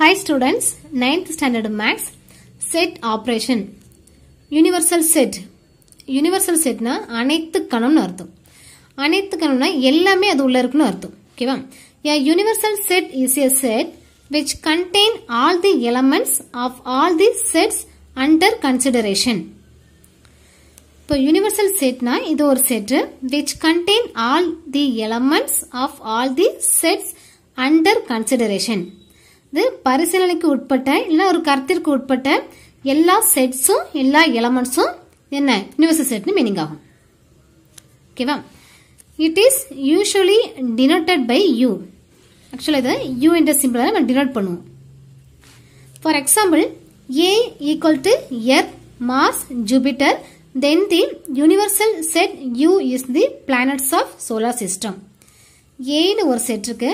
Hi students, 9th standard max, set operation. Universal set. Universal set setனா அனைத்து கணம்னு அர்த்தம் அனைத்து கணம்னா எல்லாமே அது உள்ள இருக்குன்னு அர்த்தம் ஓகேவா A universal set is a set which contain all the elements of all the sets under consideration. universal set செட்னா இது ஒரு set which contain all the elements of all the sets under consideration. இது பரிசீலனைக்கு உட்பட்ட இல்லை ஒரு கருத்திற்கு உட்பட்ட எல்லா செட்ஸும் எல்லா எலமெண்ட்ஸும் என்ன யூனிவர்சல் செட்னு மீனிங் ஆகும் ஓகேவா it is usually denoted by U ஆக்சுவலாக இதை யூ என்ற சிம்பிளாக நம்ம டினோட் பண்ணுவோம் for example A equal to earth mass Jupiter then the universal set U is the planets of solar system ஏன்னு ஒரு செட் இருக்கு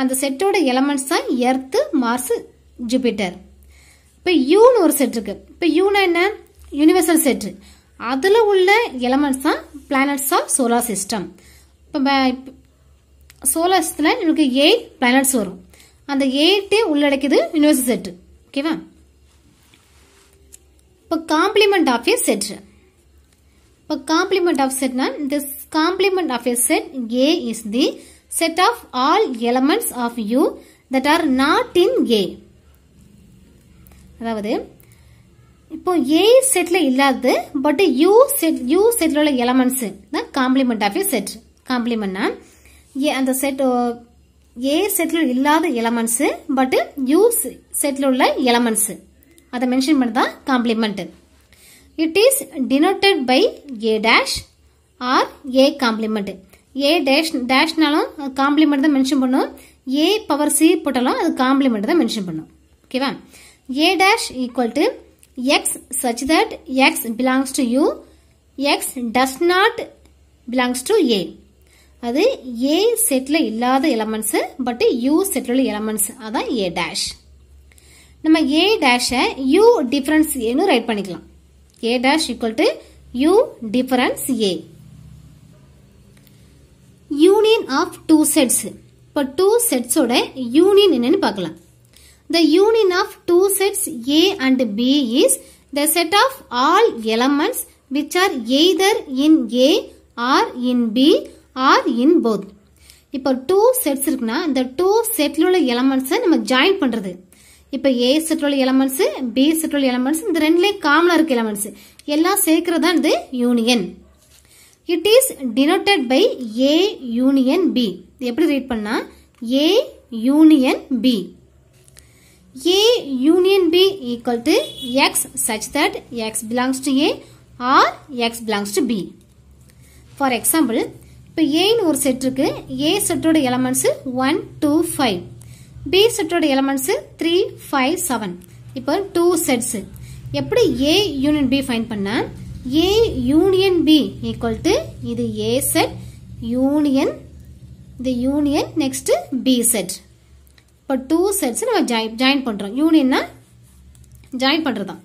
அந்த செட்டோட எலமெண்ட்ஸ் தான் எர்த்து மார்ஸ் ஜூபிட்டர் இப்போ யூன்னு ஒரு செட் இருக்கு இப்போ யூனா என்ன யூனிவர்சல் செட் அதில் உள்ள எலமெண்ட்ஸ் தான் பிளானட்ஸ் ஆஃப் சோலார் சிஸ்டம் இப்போ சோலார் சிஸ்டத்தில் நமக்கு எயிட் பிளானட்ஸ் வரும் அந்த எயிட்டே உள்ளடக்கியது யூனிவர்சல் செட்டு ஓகேவா இப்போ காம்ப்ளிமெண்ட் ஆஃப் ஏ செட் இப்போ காம்ப்ளிமெண்ட் ஆஃப் செட்னா this complement of A set A is the set of all elements of U that are not in A. அதாவது இப்போ A setல இல்லாது but U செட் U செட்ல உள்ள elements, தான் complement of A set காம்ப்ளிமெண்ட்னா A அந்த set ஏ செட்ல இல்லாத elements, but U setல உள்ள elements, அதை மென்ஷன் பண்ணதான் complement. It is denoted by A dash or A complement. A dash டேஷ்னாலும் காம்ப்ளிமெண்ட் தான் மென்ஷன் பண்ணும் ஏ பவர் சி போட்டாலும் அது காம்ப்ளிமெண்ட் தான் மென்ஷன் பண்ணும் ஓகேவா A dash equal to x such that x belongs to U x does not belongs to A அது A செட்டில் இல்லாத எலமெண்ட்ஸு பட் யூ செட்டில் உள்ள எலமெண்ட்ஸ் அதான் ஏ டேஷ் நம்ம ஏ டேஷை யூ டிஃபரன்ஸ் ஏன்னு ரைட் பண்ணிக்கலாம் A dash equal to U difference A union of two sets இப்போ டூ செட்ஸோட யூனியன் என்னன்னு பார்க்கலாம் the union of two sets A and B is the set of all elements which are either in A or in B or in both இப்போ two sets இருக்குன்னா இந்த two செட்டில் உள்ள எலமெண்ட்ஸை நம்ம ஜாயின் பண்ணுறது இப்போ ஏ செட்டில் உள்ள எலமெண்ட்ஸு பி செட்டில் உள்ள எலமெண்ட்ஸ் இந்த ரெண்டுலேயே காமனாக இருக்க எலமெண்ட்ஸ் எல்லாம் சேர்க்கறது தான் இது union it is denoted by A union B எப்படி ரீட் பண்ணா A union B A union B equal to x such that x belongs to A or x belongs to B for example இப்போ ஏன்னு ஒரு set இருக்கு A செட்டோட elements one two five B செட்டோட elements three five seven இப்போ two sets எப்படி A union B find பண்ணால் A union B equal to இது A set union இது union next B set இப்போ 2 sets நாம் join union unionனா join பண்ணுறதான்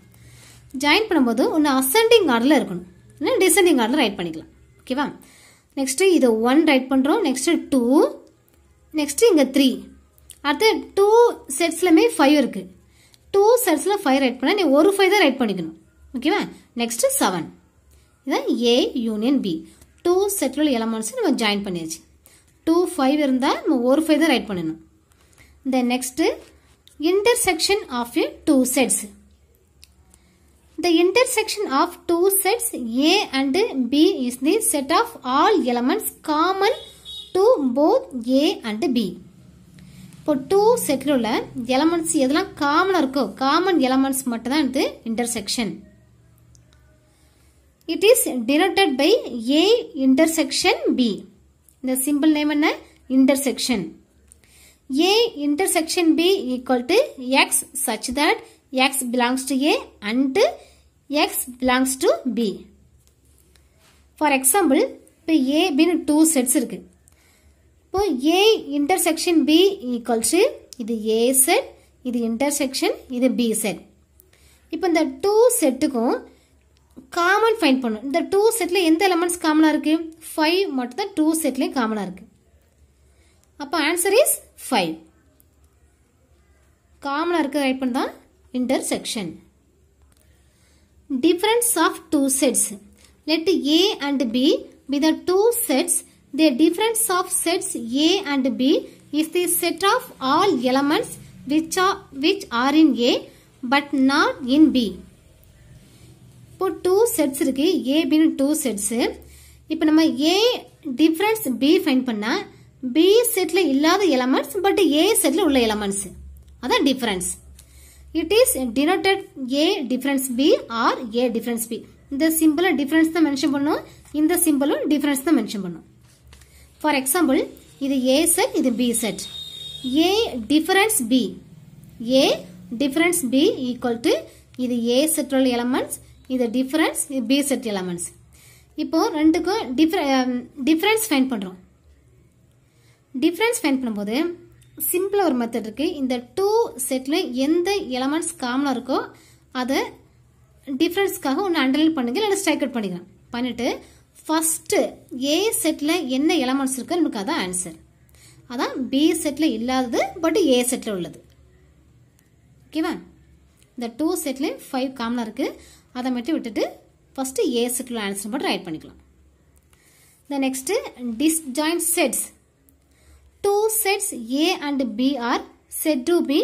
join பண்ணும்போது உன்ன ascending orderல இருக்கும் இன்ன descending orderல write பண்ணிக்கலாம் ஓகேவா next இது 1 write பண்ணுறோம் next 2 next இங்க 3 அர்த்து 2 setsலமே 5 இருக்கு 2 செட்ஸில் 5 write பண்ணால் நீ 1 5 write ரைட் ஓகேவா நெக்ஸ்ட்டு செவன் இதான் ஏ யூனியன் பி டூ செட்டில் உள்ள எலமெண்ட்ஸை நம்ம ஜாயின் பண்ணியாச்சு டூ ஃபைவ் இருந்தால் நம்ம ஒரு ஃபைவ் தான் ரைட் பண்ணணும் இந்த next intersection of A two sets இன்டர் செக்ஷன் of two sets A and B is the set of all elements common to both A and B இப்போ டூ செட்டில் உள்ள எலமெண்ட்ஸ் எதெல்லாம் காமனாக இருக்கோ காமன் எலமெண்ட்ஸ் மட்டும் தான் inter intersection it is directed by A intersection B இந்த simple name என்ன intersection A intersection B equal to X such that X belongs to A and X belongs to B. For example, இப்போ A பின் 2 sets இருக்கு. இப்போ A intersection B equal to இது A set, இது intersection, இது B set. இப்போ இந்த 2 setுக்கும் common find பண்ணும் இந்த டூ செட்டில் எந்த எலமெண்ட்ஸ் காமனாக இருக்குது ஃபைவ் மட்டும் தான் டூ செட்லேயும் காமனாக இருக்குது அப்போ ஆன்சர் இஸ் ஃபைவ் காமனாக இருக்க ரைட் பண்ணி இன்டர் செக்ஷன் difference of two sets let A and B be the two sets The difference of sets A and B is the set of all elements which which are in A but but in B இப்போ two sets இருக்கு A two sets இப்போ நம்ம A difference B find பண்ணால் B செட்டில் இல்லாத elements but A செட்டில் உள்ள elements அதான் difference it is denoted A difference B or A difference B இந்த சிம்பிளும் டிஃபரன்ஸ் தான் மென்ஷன் பண்ணும் இந்த சிம்பிளும் டிஃபரன்ஸ் தான் மென்ஷன் பண்ணும் ஃபார் எக்ஸாம்பிள் இது ஏ செட் இது B set A difference B A difference B equal to இது ஏ செட் உள்ள எலமெண்ட்ஸ் இது difference, இது பி செட் எலமெண்ட்ஸ் இப்போது ரெண்டுக்கும் difference find ஃபைண்ட் பண்ணுறோம் find ஃபைண்ட் பண்ணும்போது சிம்பிளாக ஒரு மெத்தட் இருக்குது இந்த டூ செட்டில் எந்த elements காமனாக இருக்கோ அதை காக ஒன்று underline பண்ணுங்க அல்லும் strike out பண்ணிக்கலாம் பண்ணிவிட்டு ஃபஸ்ட்டு ஏ செட்டில் என்ன elements இருக்கு, நமக்கு answer. ஆன்சர் அதான் B செட்டில் இல்லாதது பட் ஏ செட்டில் உள்ளது ஓகேவா இந்த டூ செட்லேயும் ஃபைவ் காமனாக இருக்குது அதை மட்டும் விட்டுட்டு ஃபஸ்ட்டு ஏ செட்டில் ஆன்சர் மட்டும் ரைட் பண்ணிக்கலாம் the next disjoint sets two sets A and B are set to be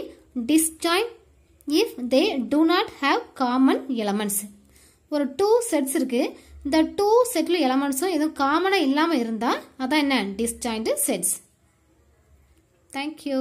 disjoint if they do not have common elements ஒரு டூ செட்ஸ் இருக்குது இந்த டூ செட்டில் எலமெண்ட்ஸும் எதுவும் காமனாக இல்லாமல் இருந்தால் அதான் என்ன டிஸ்ஜாயின்ட் செட்ஸ் தேங்க்யூ